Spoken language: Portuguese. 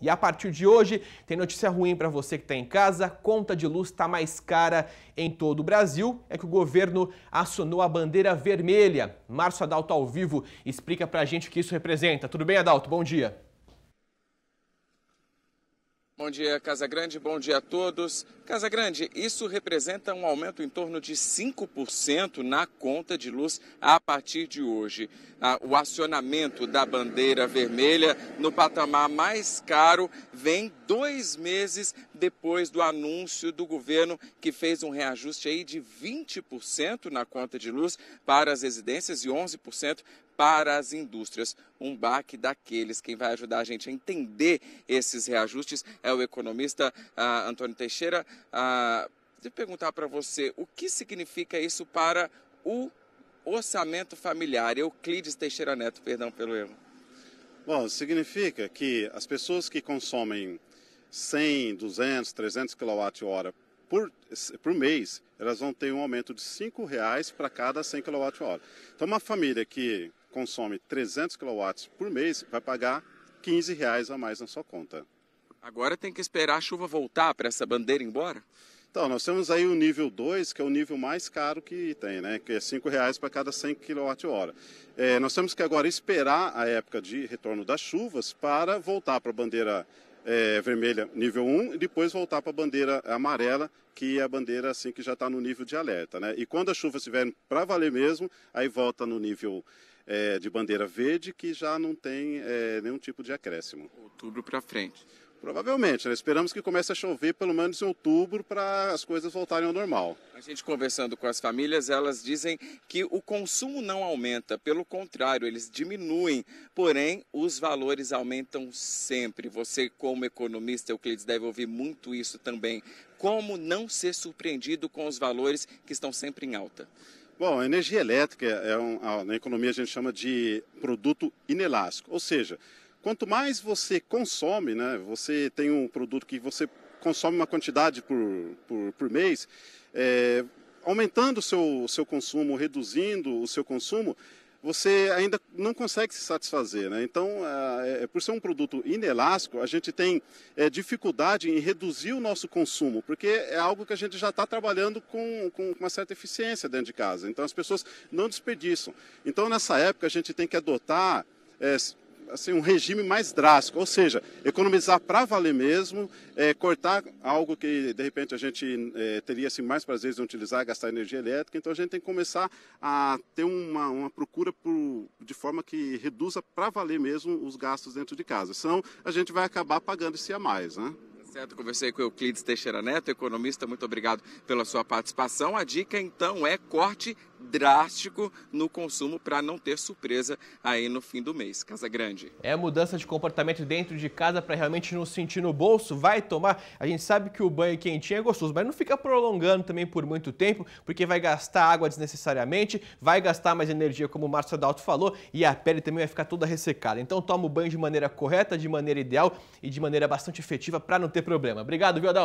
E a partir de hoje, tem notícia ruim para você que está em casa: conta de luz está mais cara em todo o Brasil. É que o governo acionou a bandeira vermelha. Márcio Adalto ao vivo explica para a gente o que isso representa. Tudo bem, Adalto? Bom dia. Bom dia, Casa Grande. Bom dia a todos. Casa Grande, isso representa um aumento em torno de 5% na conta de luz a partir de hoje. Ah, o acionamento da bandeira vermelha no patamar mais caro vem dois meses depois do anúncio do governo que fez um reajuste aí de 20% na conta de luz para as residências e 11% para as indústrias. Um baque daqueles. Quem vai ajudar a gente a entender esses reajustes é o economista uh, Antônio Teixeira. Uh, ah, de perguntar para você o que significa isso para o orçamento familiar. Euclides Teixeira Neto, perdão pelo erro. Bom, significa que as pessoas que consomem 100, 200, 300 kWh por, por mês, elas vão ter um aumento de R$ reais para cada 100 kWh. Então, uma família que consome 300 kW por mês vai pagar R$ reais a mais na sua conta. Agora tem que esperar a chuva voltar para essa bandeira ir embora? Então, nós temos aí o nível 2, que é o nível mais caro que tem, né? Que é R$ 5,00 para cada 100 kWh. É, nós temos que agora esperar a época de retorno das chuvas para voltar para a bandeira é, vermelha nível 1 e depois voltar para a bandeira amarela, que é a bandeira assim que já está no nível de alerta. Né? E quando as chuvas estiverem para valer mesmo, aí volta no nível é, de bandeira verde, que já não tem é, nenhum tipo de acréscimo. Outubro para frente. Provavelmente, né? esperamos que comece a chover pelo menos em outubro para as coisas voltarem ao normal. A gente conversando com as famílias, elas dizem que o consumo não aumenta, pelo contrário, eles diminuem, porém os valores aumentam sempre. Você, como economista, Euclides, deve ouvir muito isso também. Como não ser surpreendido com os valores que estão sempre em alta? Bom, a energia elétrica é um, na economia a gente chama de produto inelástico, ou seja, Quanto mais você consome, né, você tem um produto que você consome uma quantidade por, por, por mês, é, aumentando o seu, seu consumo, reduzindo o seu consumo, você ainda não consegue se satisfazer. Né? Então, é, é, por ser um produto inelástico, a gente tem é, dificuldade em reduzir o nosso consumo, porque é algo que a gente já está trabalhando com, com uma certa eficiência dentro de casa. Então, as pessoas não desperdiçam. Então, nessa época, a gente tem que adotar. É, assim, um regime mais drástico, ou seja, economizar para valer mesmo, é, cortar algo que de repente a gente é, teria assim, mais prazer em utilizar, gastar energia elétrica. Então a gente tem que começar a ter uma, uma procura por, de forma que reduza para valer mesmo os gastos dentro de casa. Senão a gente vai acabar pagando esse a mais, né? Certo, conversei com o Euclides Teixeira Neto, economista. Muito obrigado pela sua participação. A dica então é corte drástico no consumo para não ter surpresa aí no fim do mês. Casa Grande. É mudança de comportamento dentro de casa para realmente não sentir no bolso. Vai tomar. A gente sabe que o banho quentinho é gostoso, mas não fica prolongando também por muito tempo, porque vai gastar água desnecessariamente, vai gastar mais energia, como o Márcio Adalto falou, e a pele também vai ficar toda ressecada. Então toma o banho de maneira correta, de maneira ideal e de maneira bastante efetiva para não ter problema. Obrigado, viu, Adalto?